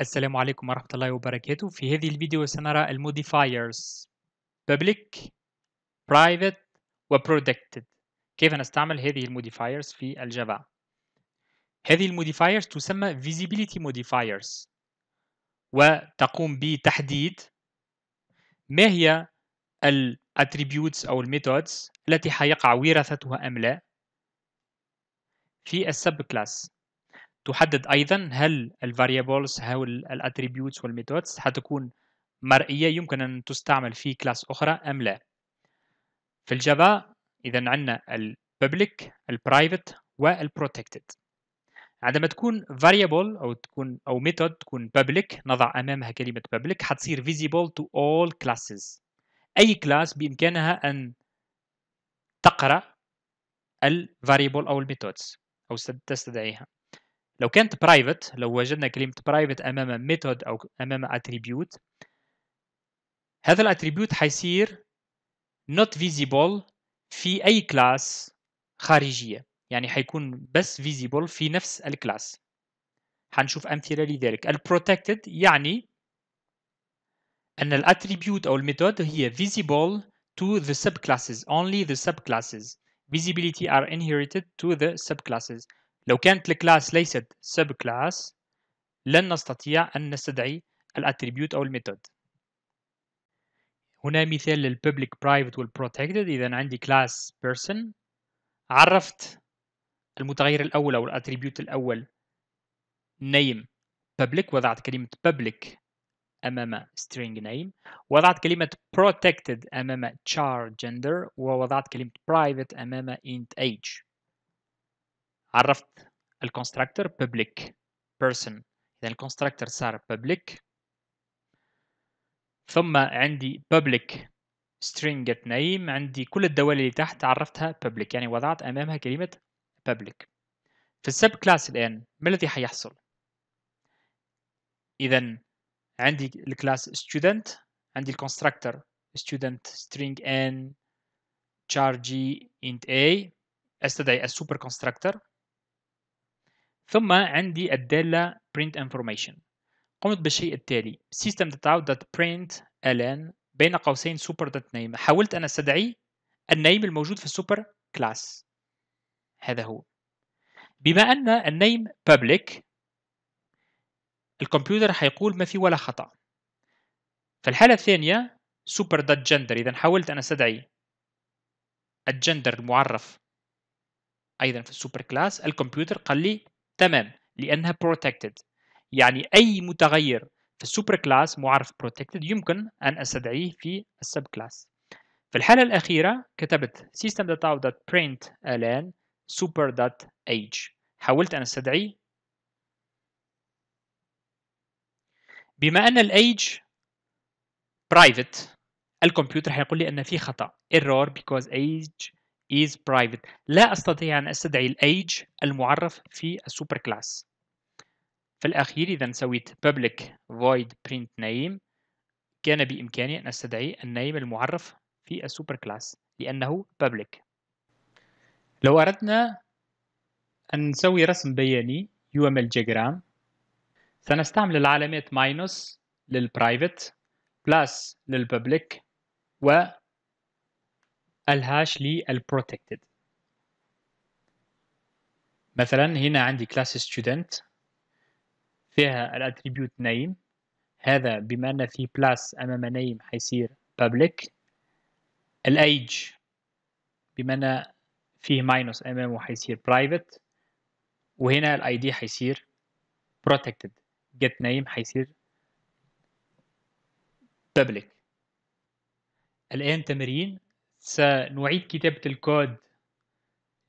السلام عليكم ورحمة الله وبركاته في هذه الفيديو سنرى الموديفايرز public private و protected كيف نستعمل هذه الموديفايرز في الجافا هذه الموديفايرز تسمى visibility modifiers وتقوم بتحديد ما هي attributes أو methods التي حيقع وراثتها أم لا في السب كلاس تحدد أيضا هل الـ variables أو الـ attributes وال methods حتكون مرئية يمكن أن تستعمل في كلاس أخرى أم لا في الجافا إذا عندنا الـ public الـ private والـ protected عندما تكون variable أو تكون أو method تكون public نضع أمامها كلمة public حتصير visible to all classes أي كلاس بإمكانها أن تقرأ ال variable أو الـ methods أو تستدعيها لو كانت برايفت لو وجدنا كلمة برايفت أمام method أو أمام attribute هذا الاتريبيوت حيصير not visible في أي كلاس خارجية يعني حيكون بس visible في نفس الكلاس حنشوف أمثلة لذلك البروتكتد يعني أن الاتريبيوت أو الميثود هي visible to the subclasses only the subclasses visibility are inherited to the subclasses لو كانت الكلاس ليست سب كلاس لن نستطيع أن نستدعي الاتريبيوت أو الميثود هنا مثال للببليك برايفت والبروتكتد إذا عندي كلاس person عرفت المتغير الأول أو الاتريبيوت الأول name public وضعت كلمة public أمام string name وضعت كلمة protected أمام char gender ووضعت كلمة private أمام int age عرفت الكونستراكتور public person اذا الكونستراكتور صار public ثم عندي public string name عندي كل الدوالي اللي تحت عرفتها public يعني وضعت امامها كلمه public في السب كلاس الان ما الذي حيحصل اذا عندي الكلاس student عندي الكونستراكتور student string n char g int a استدعي السوبر كونستراكتور ثم عندي الدالة print information قمت بالشيء التالي system.out.print ln بين قوسين super.name حاولت أن أستدعي النيم الموجود في السوبر كلاس هذا هو بما أن النيم public الكمبيوتر حيقول ما في ولا خطأ في الحالة الثانية super.gender إذا حاولت أن أستدعي الجندر المعرف أيضا في السوبر كلاس الكمبيوتر قال لي تمام لأنها protected يعني أي متغير في السوبر كلاس معرف protected يمكن أن أستدعيه في السب كلاس في الحالة الأخيرة كتبت system.out.print الآن super.age حاولت أن أستدعي بما أن الage private الكمبيوتر هيقول لي أن في خطأ error because age is private لا أستطيع أن أستدعي age المعرف في السوبر كلاس في الأخير إذا سويت public void print name كان بإمكاني أن أستدعي النيم المعرف في السوبر كلاس لأنه public لو أردنا أن نسوي رسم بياني UML diagram سنستعمل العلامات minus للprivate plus للpublic و الهاش للبروتكتد مثلا هنا عندي كلاس student فيها الاتريبيوت نيم هذا بما ان في بلاس امام نيم حيصير public الايج بما ان فيه ماينس امامه حيصير private وهنا الاي دي حيصير protected get name حيصير public الآن تمرين سنعيد كتابة الكود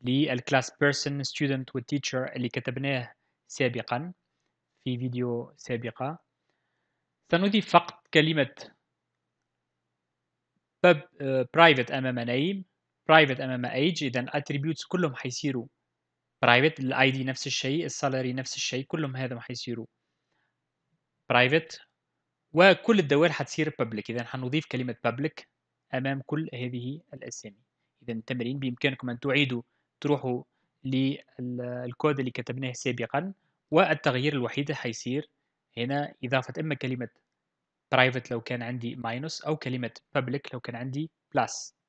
للكلاس person student والteacher اللي كتبناه سابقا في فيديو سابقة سنضيف فقط كلمة آه، private أمام name private أمام age إذا attributes كلهم حيصيروا private الاي دي نفس الشيء السالري نفس الشيء كلهم هذا حيصيروا private وكل الدوائر حتصير public إذا حنضيف كلمة public أمام كل هذه الأسامي إذا التمرين بإمكانكم أن تعيدوا تروحوا للكود اللي كتبناه سابقا والتغيير الوحيد حيصير هنا إضافة إما كلمة private لو كان عندي minus أو كلمة public لو كان عندي plus